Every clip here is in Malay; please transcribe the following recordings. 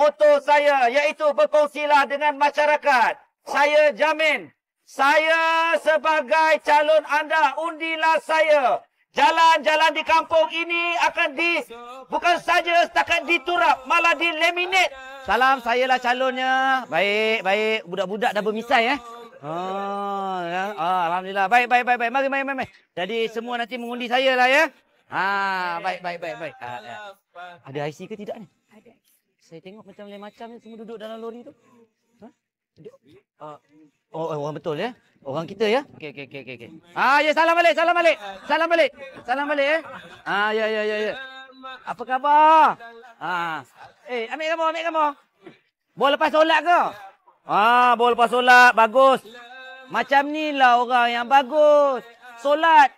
foto saya iaitu berkongsilah dengan masyarakat. Saya jamin saya sebagai calon anda undilah saya. Jalan-jalan di kampung ini akan di bukan saja setakat diturap malah di laminate. Salam saya lah calonnya. Baik, baik. Budak-budak dah bermisai eh. Oh, ya. Oh, Alhamdulillah. Baik, baik, baik, baik. Mari, mari, mari. Jadi semua nanti mengundi saya lah ya. Ha, baik, baik, baik, baik. Ha, ya. Ada IC ke tidak ni? Saya tengok macam lain macam semua duduk dalam lori tu. Ha? Uh, oh, orang betul ya. Orang kita ya. Okey okey okey okey okey. Ah ya salam balik, salam balik. Salam balik. Salam balik eh. Ah ya ya ya ya. Apa khabar? Ah. Eh, ambil gambar, ambil gambar. Boleh lepas solat ke? Ah, boleh lepas solat. Bagus. Macam ni lah orang yang bagus. Solat.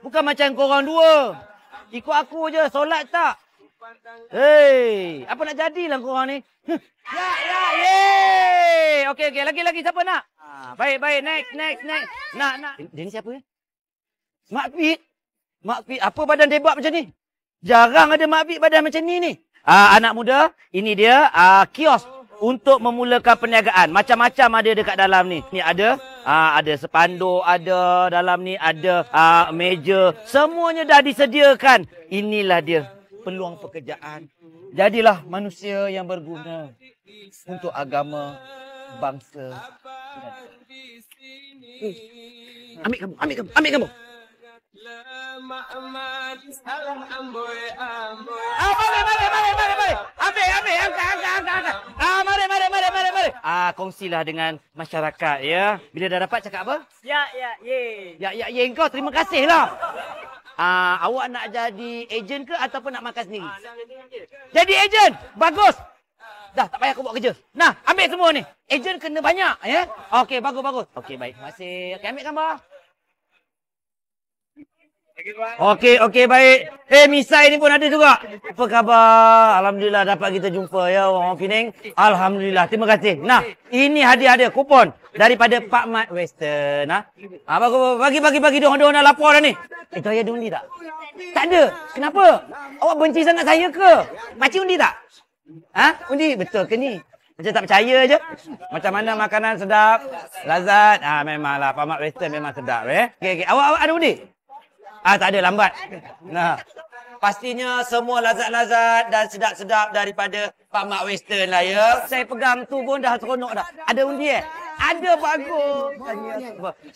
Bukan macam korang dua. Ikut aku je. Solat tak? Hei, apa nak jadilah korang ni? Ya, ya, ye! Okey, okey, lagi-lagi siapa nak? Ah, baik, baik, next, next, next. Nak, nak. Dia ni siapa? Mak Fit. Mak Fit, apa badan dia buat macam ni? Jarang ada Mak Fit badan macam ni ni. Ah, anak muda, ini dia ah, kios untuk memulakan perniagaan. Macam-macam ada dekat dalam ni. Ni ada ah, ada sepando ada dalam ni, ada ah, meja. Semuanya dah disediakan. Inilah dia peluang pekerjaan. Jadilah manusia yang berguna untuk agama, bangsa. Dan... Eh, ambil kamu, ambil kamu, ambil kamu. Ah, mari, mari, mari, mari, mari. Ambil, ambil, angkat, angkat, angkat. Ah, mari, mari, mari, mari, mari. Ah, kongsilah dengan masyarakat, ya. Bila dah dapat, cakap apa? Ya, ya, ye. Ya, ya, ye, engkau. Terima kasihlah. Uh, awak nak jadi ejen ke ataupun nak makan sendiri? Ah, jadi ejen. Bagus. Dah, tak payah aku buat kerja. Nah, ambil semua ni. Ejen kena banyak, ya? Yeah? Okey, bagus-bagus. Okey, baik. Masih. Okey, ambil gambar. Okey, okey, baik. Eh, misai ni pun ada juga. Apa khabar? Alhamdulillah dapat kita jumpa ya orang-orang Pening. Alhamdulillah. Terima kasih. Nah, ini hadiah-hadiah kupon daripada Pak Mat Western. Ha? Ha, bagi, bagi, bagi. Diorang-diorang nak lapor dah ni. Eh, saya ada undi tak? Tak ada. Kenapa? Awak benci sangat saya ke? Macam undi tak? Ha? Undi? Betul ke ni? Macam tak percaya je. Macam mana makanan sedap? Lazat? Ha, ah, memanglah. Pak Mat Western memang sedap. Eh? Okay, okey. Awak, awak ada undi? Ah tak ada lambat. Nah. Pastinya semua lazat-lazat dan sedap-sedap daripada Pak Mak Western lah ya. Saya pegang tu pun dah seronok dah. Ada undi eh? Ada Pak Agung.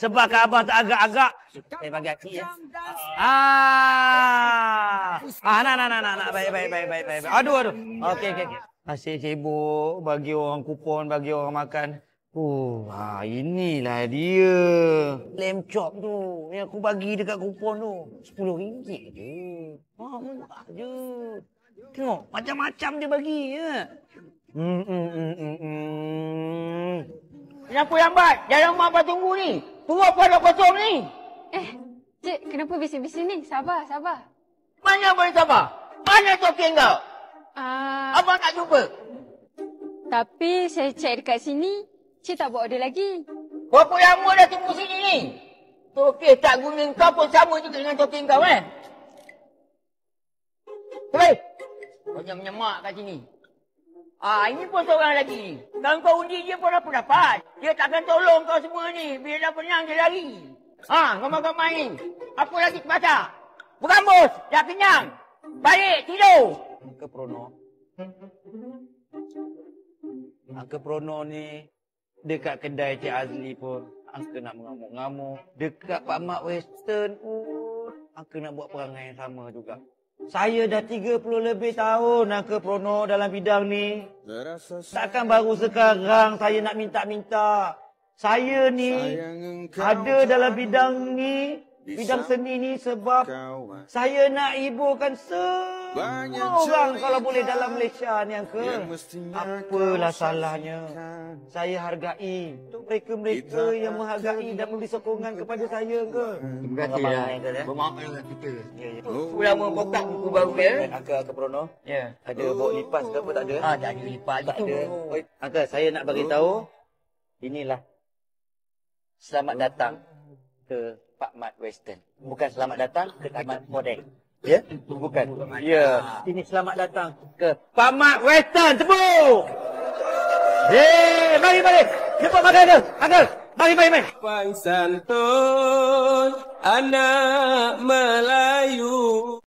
Sebab kan abang tak agak-agak. Saya bagi hati ya. Ah. Ah, nak, nak, nak, nak. Baik, baik, baik, baik. baik. Aduh, aduh. Okey, okey, okey. Masih sibuk bagi orang kupon, bagi orang makan. Oh, ha, inilah dia. Lamb chop tu yang aku bagi dekat kupon tu. Sepuluh ringgit je. Ha, oh, murah je. Tengok, macam-macam dia bagi. Ya? Hmm, hmm, hmm, hmm, hmm. Kenapa lambat? Jangan rumah apa tunggu ni? Tunggu apa nak kosong ni? Eh, cik, kenapa bising-bising ni? Sabar, sabar. Mana boleh sabar? Mana topeng kau? Uh... Abang tak jumpa. Tapi saya cek dekat sini, Cik tak buat order lagi. Apa yang mu dah tunggu sini ni? Toke tak guna kau pun sama juga dengan toke kau eh. Kembali. Kau jangan menyemak kat sini. Ah, ini pun seorang lagi. Dan kau undi dia pun apa dapat. Dia takkan tolong kau semua ni. Bila dah penang dia lari. Ha, gambar-gambar ni. Apa lagi terbaca? Berambus. Dah kenyang. Balik, tidur. Muka prono. Muka prono ni dekat kedai Cik Azli pun aku nak mengamuk-ngamuk Dekat Pak Mak Western pun uh, Angka nak buat perangai yang sama juga Saya dah 30 lebih tahun nak Angka Prono dalam bidang ni Takkan baru sekarang saya nak minta-minta Saya ni ada dalam bidang ni bidang seni ni sebab kawan. saya nak ibukan semua orang kalau boleh dalam Malaysia ni ke Apalah salahnya. Saya hargai mereka-mereka yang menghargai dan memberi sokongan kepada saya ke. Terima kasih ya. Bermakna lah kita. Ya, ya. Oh. Sudah mau kotak buku baru ke? Ya? Angka ke Prono? Ya. Ada oh. bawa lipas ke apa tak ada? Ada ah, ada lipas tak ada. Angka, saya nak bagi oh. tahu inilah selamat datang ke Pak Mat Western. Bukan selamat datang ke Pak Mat Modern. Ya? Yeah? Bukan. Ya. Yeah. Ini selamat datang ke Pak Mat Western. Tepuk! Hei, mari, mari. Jumpa Pak Uncle. Uncle, mari, mari, mari. Pansantun, anak Melayu.